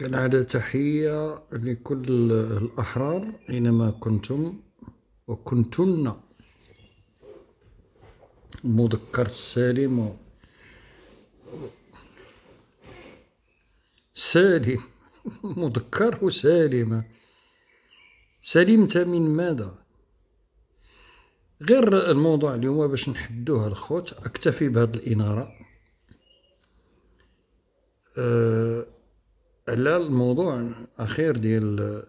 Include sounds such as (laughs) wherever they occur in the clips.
كالعادة تحية لكل الأحرار أينما كنتم وكنتن المذكر السالم سالم مذكر سالمة سلمت من ماذا غير الموضوع اليوم باش نحدوه الخوت اكتفي بهذه الاناره أه على الموضوع الأخير ديال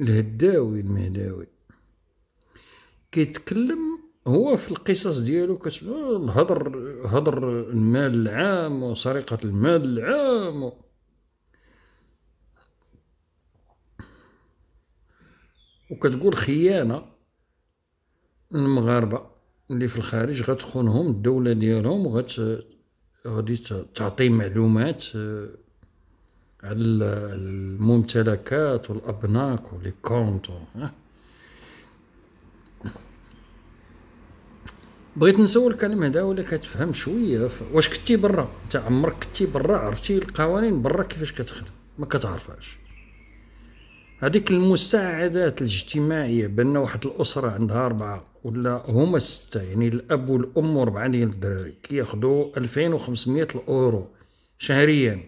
الهداوي المهداوي كيتكلم هو في القصص ديالو كتسمع الهضر هضر المال العام وسرقة المال العام و... وكتقول خيانة المغاربة اللي في الخارج غتخونهم الدولة ديالهم وغت غادي تعطي معلومات على الممتلكات والابناك ولي كونتو بغيت نسولك انا هذا ولا كتفهم شويه واش كنتي برا انت عمرك كنتي برا عرفتي القوانين برا كيفاش كتخدم ما كتعرفهاش هذيك المساعدات الاجتماعيه بان واحد الاسره عندها اربعه ولا هما سته يعني الاب والام وربعه ديال الدراري كياخذوا 2500 الاورو شهريا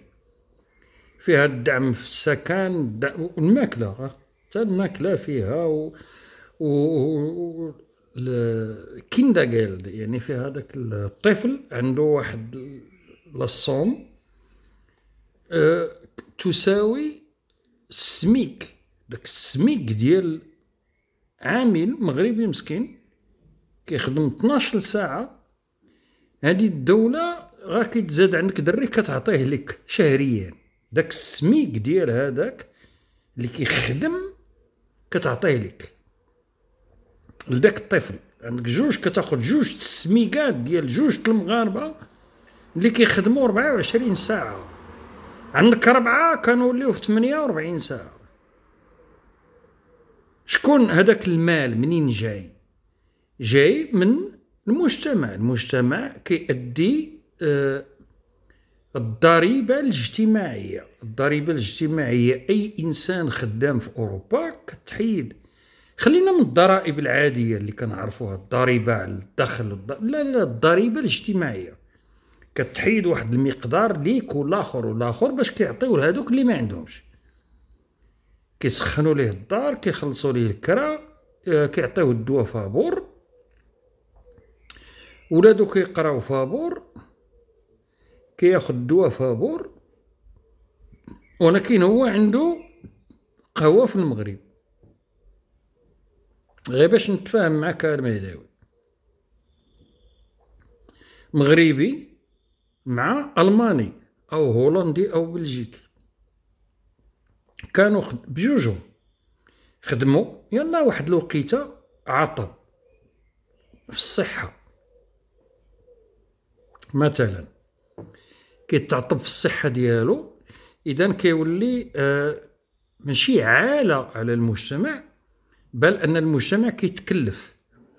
فيها الدعم في السكن الماكله آه. حتى الماكله فيها و, و... الكينداجيلد يعني فيها هذاك الطفل عنده واحد لاصوم آه، تساوي السميك داك السميك ديال عامل مغربي مسكين كيخدم 12 ساعة هذه الدولة غا كيتزاد عندك دري كتعطيه لك شهريا داك السميك ديال هذاك اللي كيخدم كتعطيه لك لذاك الطفل عندك جوج كتاخذ جوج السميكات ديال جوج المغاربه اللي كيخدموا 24 ساعه عندك أربعة كنوليو في 48 ساعة شكون هذاك المال منين جاي جاي من المجتمع المجتمع كيأدي آه الضريبه الاجتماعيه الضريبه الاجتماعيه اي انسان خدام في اوروبا كتحيد خلينا من الضرائب العاديه اللي كنعرفوها الضريبه على الدخل الض... لا لا الضريبه الاجتماعيه كتحيد واحد المقدار ليك والاخر والاخر باش كيعطيو لهذوك اللي ما عندهمش كيسخنوا ليه الدار كيخلصوا ليه الكرا آه، كيعطيوه الدواء فابور ولادو كيقراو فابور كياخدوها فابور ولكن هو عنده قهوة في المغرب غير باش نتفاهم معك المهداوي مغربي مع الماني او هولندي او بلجيكي كانوا بجوجهم خدموا يلا واحد الوقيته عطب في الصحه مثلا كيتعطب في الصحه ديالو اذا كيولي آه ماشي عاله على المجتمع بل ان المجتمع كيتكلف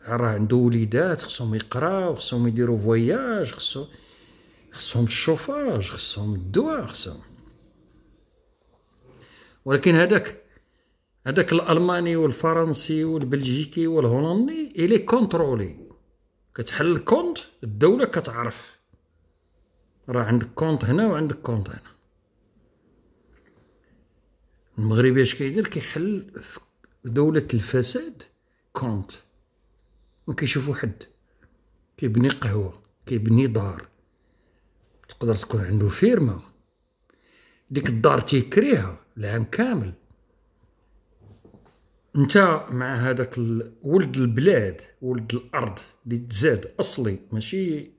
راه عنده وليدات خصهم يقراو خصهم يديروا فواياج خصهم خصهم الشوفاج خصهم الدواء خصهم ولكن هذاك هذاك الالماني والفرنسي والبلجيكي والهولندي الي كونترولي كتحل الكونت الدوله كتعرف راه عندك كونط هنا وعندك كونط هنا المغربي اش كيدير كيحل في دولة الفساد كونط مكيشوفو حد كيبني قهوة كيبني دار تقدر تكون عندو فيرما ديك الدار تيكريها العام كامل انت مع هذاك ولد البلاد ولد الارض اللي تزاد اصلي ماشي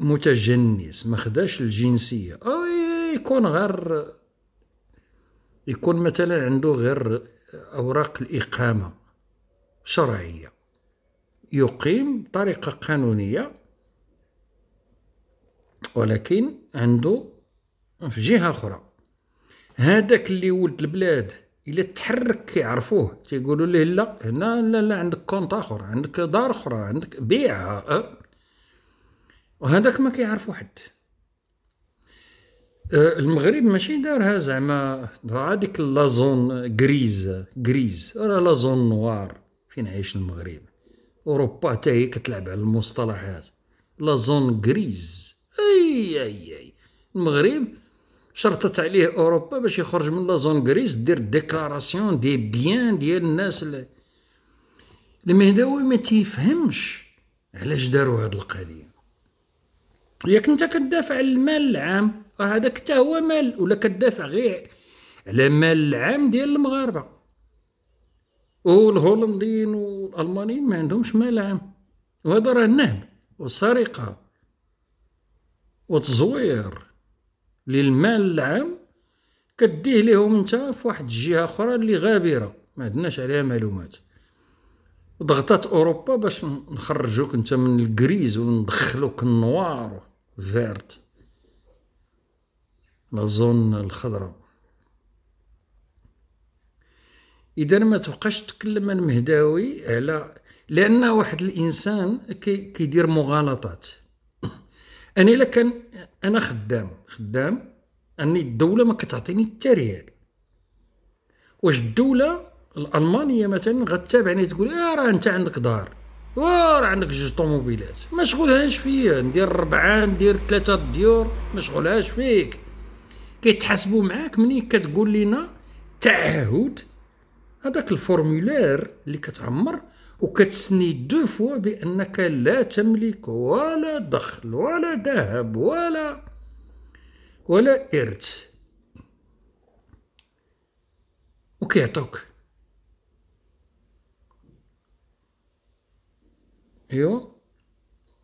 متجنس ما خداش الجنسيه او آه، يكون غير يكون مثلا عنده غير اوراق الاقامه شرعيه يقيم بطريقه قانونيه ولكن عنده في جهه اخرى هذاك اللي ولد البلاد الا تحرك كيعرفوه تيقولوا ليه لا هنا لا لا عندك كونط اخر عندك دار اخرى عندك بيعها آه. وهذاك ما كيعرفو حد أه، المغرب ماشي دارها زعما هذيك لا زون غريز غريز راه لا زون نوار فين عايش المغرب اوروبا حتى هي كتلعب على المصطلحات لا زون غريز اي اي اي المغرب شرطت عليه اوروبا باش يخرج من لا زون غريز دير ديكلاراسيون دي بيان ديال الناس اللي المهداوي ما تيفهمش علاش داروا هاد القضيه ياك انت كدافع على المال العام راه هذاك حتى هو مال ولا كدافع غير على المال العام ديال المغاربه والهولنديين والالمانيين ما عندهمش مال عام وهذا راه النهب والسرقه وتزوير للمال العام كديه ليهم انت فواحد الجهه اخرى اللي غابره ما عندناش عليها معلومات ضغطات اوروبا باش نخرجوك انت من الكريز وندخلوك النوار فيرت لا زون الخضراء اذا ما تبقاش تكلم المهداوي على لان واحد الانسان كيدير مغالطات (clears throat) انا الا كان انا خدام خدام اني الدوله ما كتعطيني التريع واش الدوله الالمانيه مثلا غتابعني تقول اه راه انت عندك دار راه عندك جوج طوموبيلات ما شغلهاش فيا ندير ربعه ندير ثلاثه ديور ما شغلهاش فيك كيتحاسبوا معاك ملي كتقول لنا تعهد هذاك الفورمولير اللي كتعمر وكتسني دو فوا بانك لا تملك ولا دخل ولا ذهب ولا ولا ارث وكيعطوك ايوا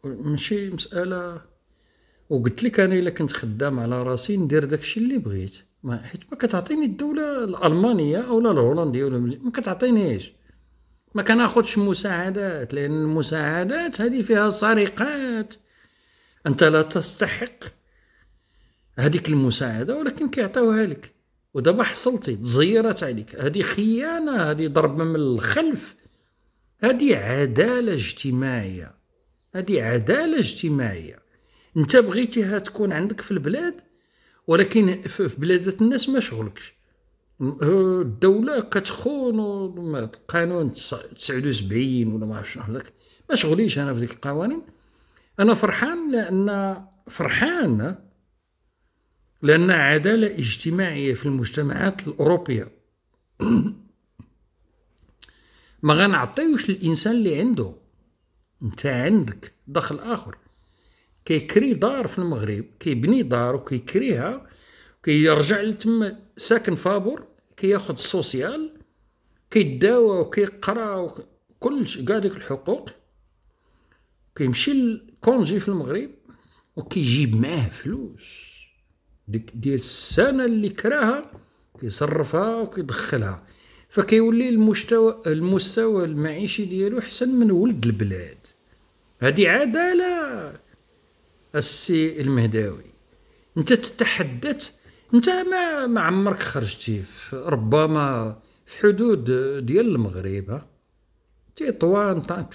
ماشي مساله وقلت لك انا الا كنت خدام على راسي ندير داكشي اللي بغيت ما حيت ما كتعطيني الدوله الالمانيه اولا الهولنديه ولا ما كتعطينيش ما كناخذش مساعدات لان المساعدات هذه فيها سرقات انت لا تستحق هذيك المساعده ولكن كيعطيوها لك ودابا حصلتي تزيرت عليك هذه خيانه هذه ضربه من الخلف هذه عدالة اجتماعية هذه عدالة اجتماعية انت بغيتيها تكون عندك في البلاد ولكن في بلادات الناس ما شغلكش الدولة كتخون قانون 79 ولا ما عرف شنو هذاك ما شغليش انا في ديك القوانين انا فرحان لان فرحان لان عدالة اجتماعية في المجتمعات الأوروبية (clears throat) ما غنعطيوش الانسان اللي عنده انت عندك دخل اخر كيكري دار في المغرب كيبني دار وكيكريها كيرجع لتما ساكن فابور كياخد السوسيال كيداوى وكيقرا كل كاع ديك الحقوق كيمشي للكونجي في المغرب وكيجيب معاه فلوس ديك ديال السنه اللي كراها كيصرفها وكيدخلها فكيولي المستوى المستوى المعيشي ديالو حسن من ولد البلاد هذه عداله السي المهداوي انت تتحدث انت ما ما عمرك خرجتي ربما في حدود ديال المغرب تيطوان طانك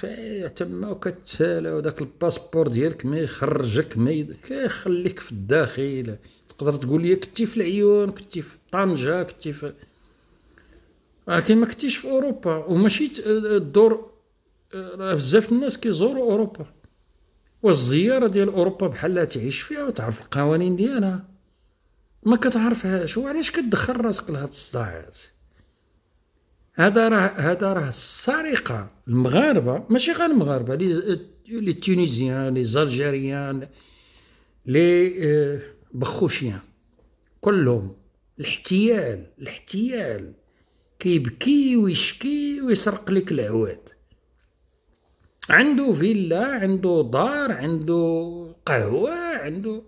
تما وكتسالى وداك الباسبور ديالك ما يخرجك ما يخليك في الداخل تقدر تقول لي كنتي في العيون كنتي في طنجه كنتي في ولكن ما كنتيش في اوروبا وماشي الدور آه، آه، آه، بزاف الناس كيزوروا اوروبا والزياره ديال اوروبا بحال تعيش فيها وتعرف القوانين ديالها ما كتعرفهاش وعلاش كتدخل راسك لهاد الصداعات هذا راه هذا راه السرقه المغاربه ماشي غير المغاربه لي تونيزيان لي زالجيريان لي بخوشيان كلهم الاحتيال الاحتيال كيبكي ويشكي ويسرق لك العواد عنده فيلا عنده دار عنده قهوه عنده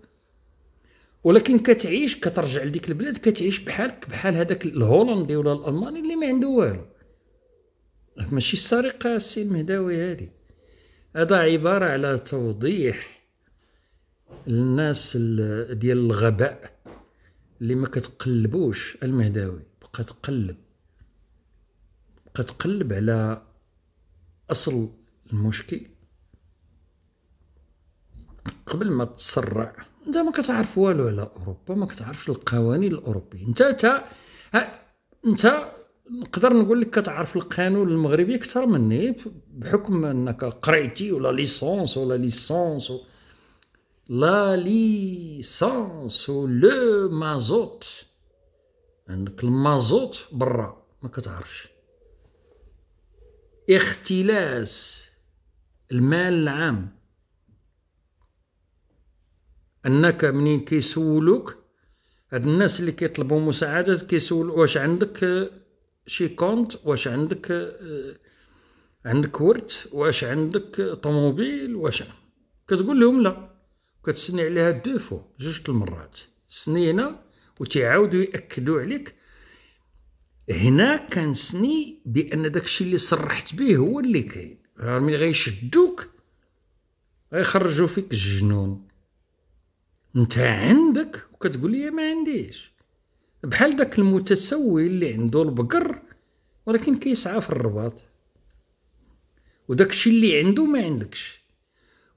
ولكن كتعيش كترجع لديك البلاد كتعيش بحالك بحال هذاك الهولندي ولا الالماني اللي ما عنده والو ماشي السرقه السي المهداوي هذه هذا عباره على توضيح للناس ديال الغباء اللي ما كتقلبوش المهداوي بقى تقلب كتقلب على اصل المشكل قبل ما تسرع انت ما كتعرف والو على اوروبا ما كتعرفش القوانين الاوروبيه انت انت انت نقدر نقول لك كتعرف القانون المغربي اكثر مني بحكم انك قريتي ولا ليسونس ولا ليسونس و... لا ليسونس لو مازوت عندك المازوت برا ما كتعرفش اختلاس المال العام انك منين كيسولوك هاد الناس اللي كيطلبوا مساعده كيسول واش عندك شي كونت واش عندك آه، عندك ورت واش عندك طوموبيل واش كتقول لهم لا كتسني عليها دو فو جوج المرات سنينه وتعاودوا ياكدوا عليك هنا كنسني بان داكشي اللي صرحت به هو اللي كاين ملي غيشدوك غيخرجوا فيك الجنون انت عندك وكتقول لي ما عنديش بحال داك المتسول اللي عنده البقر ولكن كيسعى في الرباط وداكشي اللي عنده ما عندكش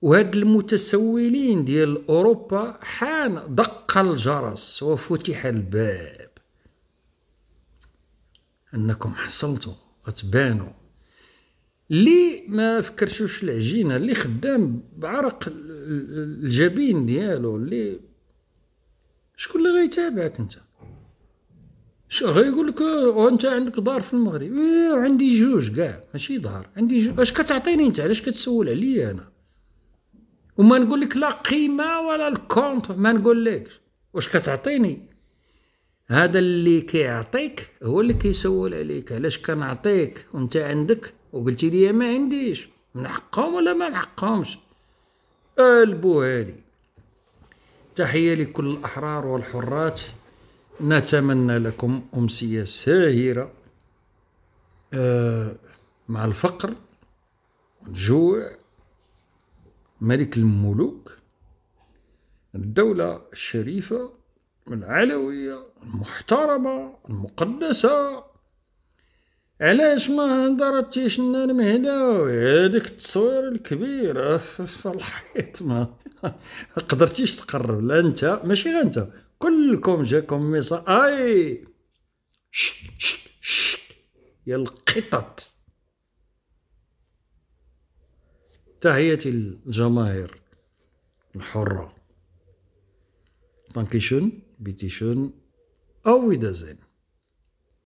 وهاد المتسولين ديال اوروبا حان دق الجرس وفتح الباب انكم حصلتوا وتبانوا لي ما فكرتوش العجينه اللي خدام بعرق الجبين ديالو اللي شكون اللي غيتابعك انت غيقول لك انت عندك دار في المغرب ايه عندي جوج كاع ماشي دار عندي جوج اش كتعطيني انت علاش كتسول عليا انا وما نقول لك لا قيمه ولا الكونت ما نقول لك واش كتعطيني هذا اللي كيعطيك هو اللي كيسول عليك علاش كنعطيك وانت عندك وقلت لي ما عنديش من حقهم ولا ما من حقهمش البوهالي تحيه لكل الاحرار والحرات نتمنى لكم امسيه ساهره آه مع الفقر الجوع ملك الملوك الدوله الشريفه العلوية المحترمة المقدسة علاش ما هدرتيش لنا المهداوي هذيك التصوير الكبير في الحيط ما (laughs) قدرتيش تقرب لا انت ماشي غير انت كلكم جاكم ميسا اي شت شت شت يا القطط تحياتي للجماهير الحرة دانكيشون Bitteschön, auf Wiedersehen.